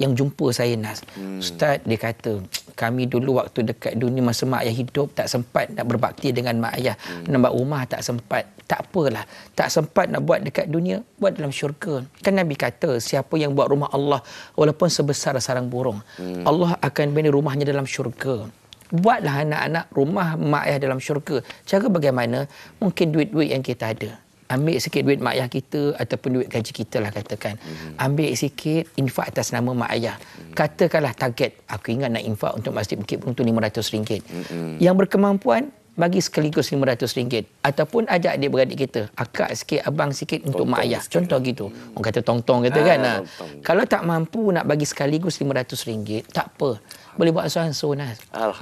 yang jumpa saya Nas. Hmm. Ustaz dia kata kami dulu waktu dekat dunia masa mak ayah hidup tak sempat nak berbakti dengan mak ayah. Hmm. Nampak rumah tak sempat. Tak apalah. Tak sempat nak buat dekat dunia. Buat dalam syurga. Kan Nabi kata siapa yang buat rumah Allah walaupun sebesar sarang burung. Hmm. Allah akan bina rumahnya dalam syurga buatlah anak-anak rumah mak ayah dalam syurga. Cara bagaimana? Mungkin duit-duit yang kita ada. Ambil sikit duit mak ayah kita ataupun duit gaji kita lah katakan. Hmm. Ambil sikit infak atas nama mak ayah. Hmm. Katakanlah target. Aku ingat nak infak untuk Masjid Bukit Perung tu RM500. Hmm. Yang berkemampuan, bagi sekaligus RM500 ataupun ajak dia beradik kita akak sikit abang sikit untuk tong-tong mak ayah sikit. contoh gitu orang kata tong-tong kata ah, kan ah. tong-tong. kalau tak mampu nak bagi sekaligus RM500 tak apa boleh buat so and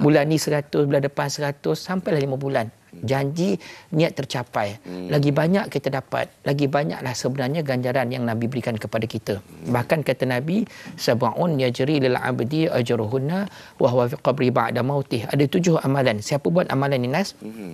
bulan ni 100 bulan depan 100 sampai lah 5 bulan janji niat tercapai hmm. lagi banyak kita dapat lagi banyaklah sebenarnya ganjaran yang nabi berikan kepada kita hmm. bahkan kata nabi sabaun yajri lil abdi ajruhunna wa huwa fi qabri ba'da mautih ada tujuh amalan siapa buat amalan ini nas hmm.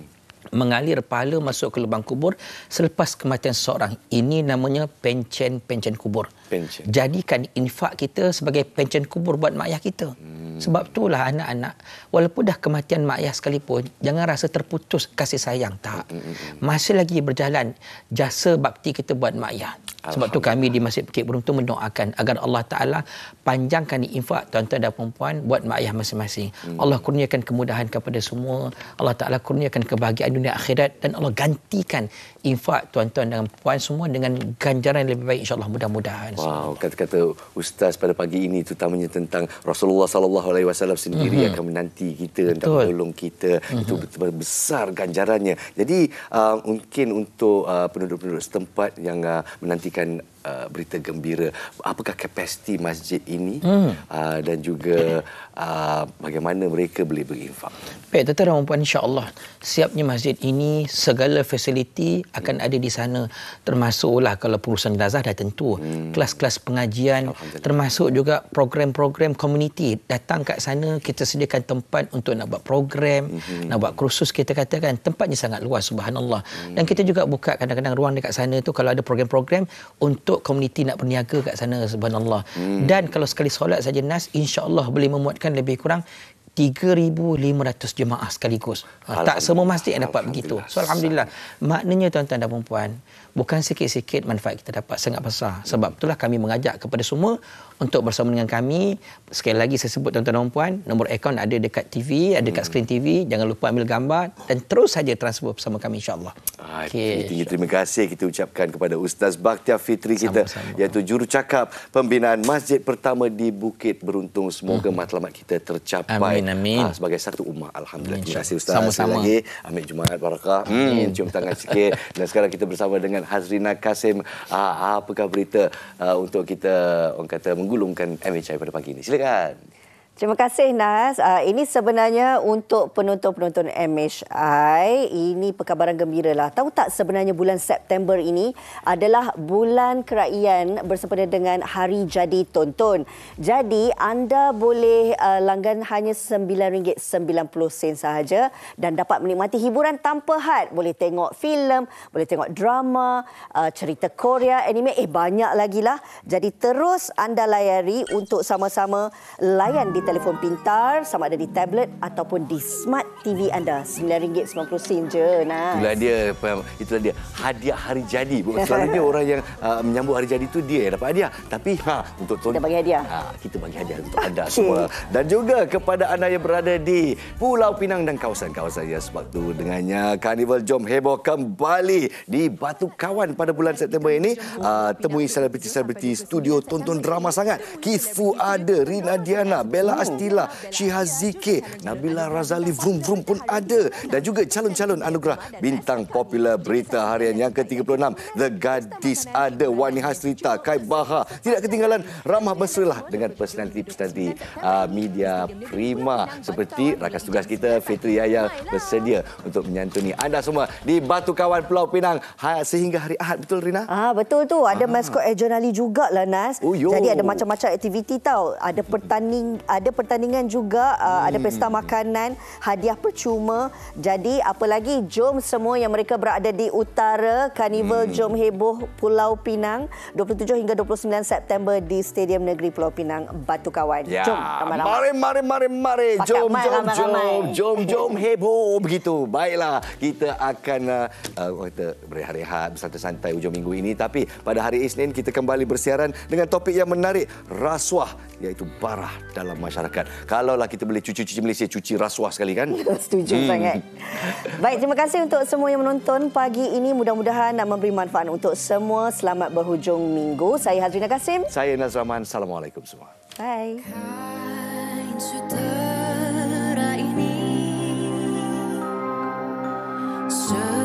mengalir pahala masuk ke lubang kubur selepas kematian seseorang ini namanya pencen-pencen kubur pension. jadikan infak kita sebagai pension kubur buat mak ayah kita. Hmm. Sebab itulah anak-anak, walaupun dah kematian mak ayah sekalipun, jangan rasa terputus kasih sayang. Tak. Hmm, hmm, hmm, hmm. Masih lagi berjalan jasa bakti kita buat mak ayah. Sebab tu kami di Masjid Bukit Burung tu mendoakan agar Allah Ta'ala panjangkan infak tuan-tuan dan perempuan buat mak ayah masing-masing. Hmm. Allah kurniakan kemudahan kepada semua. Allah Ta'ala kurniakan kebahagiaan dunia akhirat dan Allah gantikan infak tuan-tuan dan puan semua dengan ganjaran yang lebih baik insyaallah mudah-mudahan. Wow, kata-kata ustaz pada pagi ini terutamanya tentang Rasulullah sallallahu alaihi wasallam sendiri mm-hmm. akan menanti kita dan menolong kita. Mm-hmm. Itu betul-betul besar ganjarannya. Jadi uh, mungkin untuk uh, penduduk-penduduk setempat yang uh, menantikan uh, berita gembira apakah kapasiti masjid ini hmm. uh, dan juga uh, bagaimana mereka boleh berinfak. Baik, tuan dan puan insya-Allah siapnya masjid ini segala fasiliti akan hmm. ada di sana termasuklah kalau perusahaan jenazah dah tentu hmm. kelas-kelas pengajian termasuk juga program-program komuniti datang kat sana kita sediakan tempat untuk nak buat program hmm. nak buat kursus kita katakan tempatnya sangat luas subhanallah hmm. dan kita juga buka kadang-kadang ruang dekat sana tu kalau ada program-program untuk untuk komuniti nak berniaga kat sana subhanallah hmm. dan kalau sekali solat saja nas insyaallah boleh memuatkan lebih kurang 3500 jemaah sekaligus ah, tak semua masjid yang dapat begitu so alhamdulillah maknanya tuan-tuan dan puan bukan sikit-sikit manfaat kita dapat sangat besar sebab itulah kami mengajak kepada semua untuk bersama dengan kami sekali lagi saya sebut tuan-tuan dan puan nombor akaun ada dekat TV ada dekat hmm. skrin TV jangan lupa ambil gambar dan terus saja transfer bersama kami insyaallah ah, okey terima kasih kita ucapkan kepada ustaz Baktiar Fitri kita Sama-sama. iaitu jurucakap pembinaan masjid pertama di Bukit Beruntung semoga hmm. matlamat kita tercapai amin, amin. Ha, sebagai satu umat alhamdulillah terima kasih ustaz Sama-sama. lagi amin jumaat barakah amin. Hmm, cium tangan sikit dan sekarang kita bersama dengan Hazrina Kasim ah, ah, apakah berita ah, untuk kita orang kata menggulungkan MHI pada pagi ini silakan Terima kasih Nas. Uh, ini sebenarnya untuk penonton-penonton MHI. Ini perkabaran gembira lah. Tahu tak sebenarnya bulan September ini adalah bulan keraian bersempena dengan hari jadi tonton. Jadi anda boleh uh, langgan hanya RM9.90 sahaja dan dapat menikmati hiburan tanpa had. Boleh tengok filem, boleh tengok drama, uh, cerita Korea, anime. Eh banyak lagi lah. Jadi terus anda layari untuk sama-sama layan di telefon pintar sama ada di tablet ataupun di smart TV anda. RM9.90 je. Nah. Itulah dia. Itulah dia. Hadiah hari jadi. Selalunya orang yang uh, menyambut hari jadi tu dia yang dapat hadiah. Tapi ha, untuk tuan. Kita bagi hadiah. Ha, kita bagi hadiah untuk anda semua. Dan juga kepada anda yang berada di Pulau Pinang dan kawasan-kawasan yang sebab tu dengannya Carnival Jom Heboh kembali di Batu Kawan pada bulan September ini. Uh, temui selebriti-selebriti studio tonton drama sangat. Kifu ada, Rina Diana, Bella Astila, Syihaz Zikir, Nabila Razali Vroom Vroom pun ada. Dan juga calon-calon anugerah bintang popular berita harian yang ke-36. The Gadis ada Wani Hasrita, Kai Baha. Tidak ketinggalan ramah mesra dengan personaliti-personaliti uh, ah, media prima. Seperti rakan tugas kita Fitri Yaya bersedia untuk menyantuni anda semua di Batu Kawan Pulau Pinang ha, sehingga hari Ahad betul Rina? Ah betul tu ada ah. maskot Ejonali eh, jugalah Nas. Oh, Jadi ada macam-macam aktiviti tau. Ada pertanding ada ada pertandingan juga, uh, ada hmm. pesta makanan, hadiah percuma. Jadi apa lagi, jom semua yang mereka berada di utara, Carnival hmm. Jom Heboh Pulau Pinang, 27 hingga 29 September di Stadium Negeri Pulau Pinang, Batu Kawan. Ya. Jom, ramai-ramai. Mari, mari, mari, mari. Jom, ramai, jom, ramai, jom, jom, jom, jom, heboh begitu. Baiklah, kita akan uh, uh oh, kita berehat-rehat, bersantai-santai hujung minggu ini. Tapi pada hari Isnin, kita kembali bersiaran dengan topik yang menarik, rasuah, iaitu barah dalam masyarakat masyarakat. Kalaulah kita boleh cuci-cuci Malaysia, cuci rasuah sekali kan? Setuju hmm. sangat. Baik, terima kasih untuk semua yang menonton pagi ini. Mudah-mudahan nak memberi manfaat untuk semua. Selamat berhujung minggu. Saya Hazrina Kasim. Saya Nazraman. Assalamualaikum semua. Bye. Kain ini.